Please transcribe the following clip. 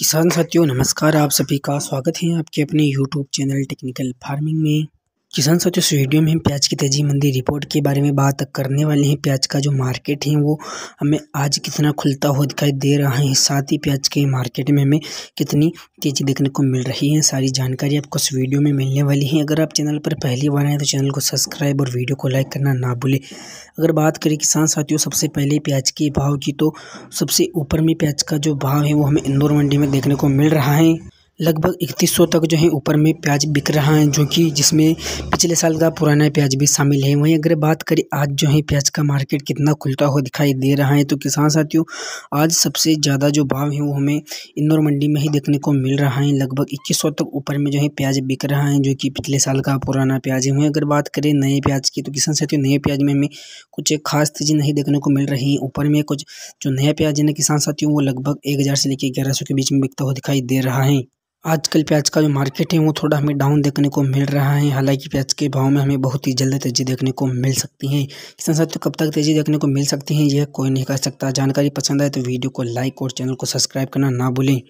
किसान साथियों नमस्कार आप सभी का स्वागत है आपके अपने यूट्यूब चैनल टेक्निकल फार्मिंग में किसान साथियों इस वीडियो में हम प्याज की तेजी मंदी रिपोर्ट के बारे में बात करने वाले हैं प्याज का जो मार्केट है वो हमें आज कितना खुलता हुआ दिखाई दे रहा है साथ ही प्याज के मार्केट में हमें कितनी तेजी देखने को मिल रही है सारी जानकारी आपको इस वीडियो में मिलने वाली है अगर आप चैनल पर पहली बार आएँ तो चैनल को सब्सक्राइब और वीडियो को लाइक करना ना भूलें अगर बात करें किसान साथियों सबसे पहले प्याज के भाव की तो सबसे ऊपर में प्याज का जो भाव है वो हमें इंदौर मंडी में देखने को मिल रहा है लगभग इकतीस सौ तक जो है ऊपर में प्याज बिक रहा है जो कि जिसमें पिछले साल का पुराना प्याज भी शामिल है वहीं अगर बात करें आज जो है प्याज का मार्केट कितना खुलता हुआ दिखाई दे रहा है तो किसान साथियों आज सबसे ज़्यादा जो भाव है वो हमें इंदौर मंडी में ही देखने को मिल रहा है लगभग इक्कीस तक ऊपर में जो है प्याज बिक रहा है जो कि पिछले साल का पुराना प्याज है वहीं अगर बात करें नए प्याज की तो किसान साथियों नए प्याज में हमें कुछ खास चीज़ें नहीं देखने को मिल रही हैं ऊपर में कुछ जो नया प्याज है ना किसान साथियों वो लगभग एक हज़ार से लेकर ग्यारह सौ के बीच में बिकता हुआ दिखाई दे रहा है आजकल प्याज का जो मार्केट है वो थोड़ा हमें डाउन देखने को मिल रहा है हालांकि प्याज के भाव में हमें बहुत ही जल्द तेज़ी देखने को मिल सकती है किसान साथ तो कब तक तेज़ी देखने को मिल सकती है यह कोई नहीं कह सकता जानकारी पसंद आए तो वीडियो को लाइक और चैनल को सब्सक्राइब करना ना भूलें